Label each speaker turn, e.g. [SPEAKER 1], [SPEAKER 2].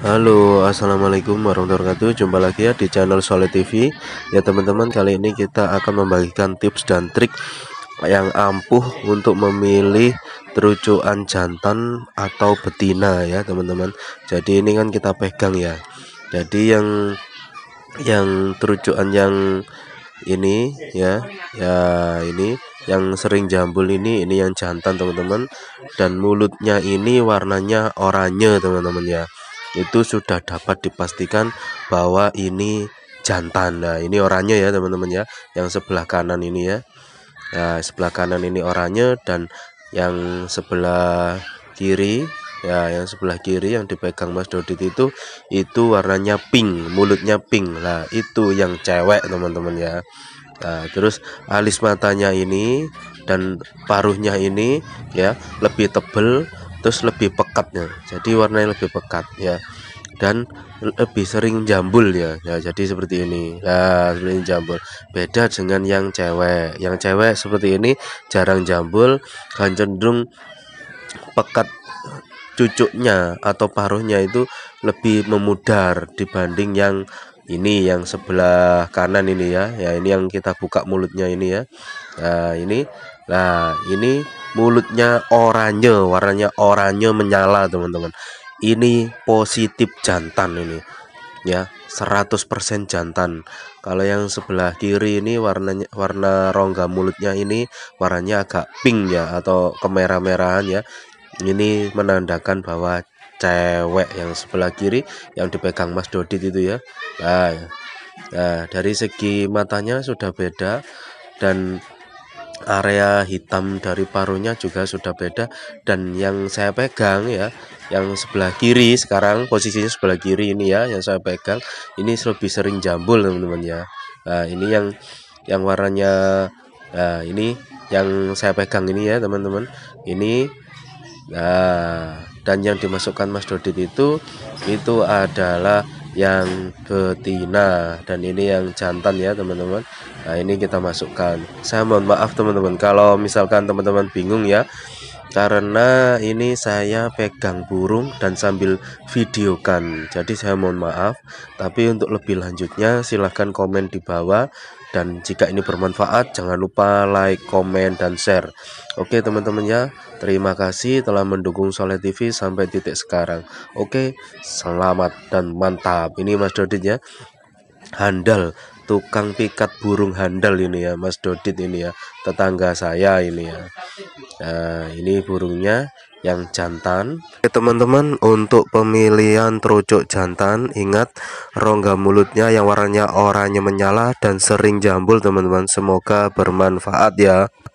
[SPEAKER 1] Halo assalamualaikum warahmatullahi wabarakatuh jumpa lagi ya di channel Solid TV ya teman-teman kali ini kita akan membagikan tips dan trik yang ampuh untuk memilih terucuan jantan atau betina ya teman-teman jadi ini kan kita pegang ya jadi yang yang terucuan yang ini ya ya ini yang sering jambul ini ini yang jantan teman-teman dan mulutnya ini warnanya oranye teman-teman ya itu sudah dapat dipastikan bahwa ini jantan. Nah, ini orangnya ya, teman-teman ya. Yang sebelah kanan ini ya. Nah, sebelah kanan ini orangnya dan yang sebelah kiri ya yang sebelah kiri yang dipegang Mas Dodit itu itu warnanya pink mulutnya pink lah itu yang cewek teman-teman ya nah, terus alis matanya ini dan paruhnya ini ya lebih tebel terus lebih pekat ya jadi warnanya lebih pekat ya dan lebih sering jambul ya, ya jadi seperti ini nah seperti ini jambul beda dengan yang cewek yang cewek seperti ini jarang jambul dan cenderung pekat cucuknya atau paruhnya itu lebih memudar dibanding yang ini yang sebelah kanan ini ya ya ini yang kita buka mulutnya ini ya nah ini nah ini mulutnya oranye warnanya oranye menyala teman-teman ini positif jantan ini ya 100% jantan kalau yang sebelah kiri ini warnanya warna rongga mulutnya ini warnanya agak pink ya atau kemerah-merahan ya ini menandakan bahwa cewek yang sebelah kiri yang dipegang Mas Dodit itu ya nah, nah dari segi matanya sudah beda dan area hitam dari parunya juga sudah beda dan yang saya pegang ya yang sebelah kiri sekarang posisinya sebelah kiri ini ya yang saya pegang ini lebih sering jambul teman-teman ya nah, ini yang yang warnanya nah, ini yang saya pegang ini ya teman-teman ini nah dan yang dimasukkan Mas Dodit itu itu adalah yang betina dan ini yang jantan ya teman-teman nah ini kita masukkan saya mohon maaf teman-teman kalau misalkan teman-teman bingung ya karena ini saya pegang burung dan sambil videokan jadi saya mohon maaf tapi untuk lebih lanjutnya silahkan komen di bawah dan jika ini bermanfaat jangan lupa like komen dan share oke teman-teman ya terima kasih telah mendukung Soleh TV sampai titik sekarang oke selamat dan mantap ini Mas Dodit ya handal tukang pikat burung handal ini ya Mas Dodit ini ya tetangga saya ini ya Nah, ini burungnya yang jantan. Oke Teman-teman, untuk pemilihan terucuk jantan, ingat rongga mulutnya yang warnanya oranye menyala dan sering jambul, teman-teman. Semoga bermanfaat ya.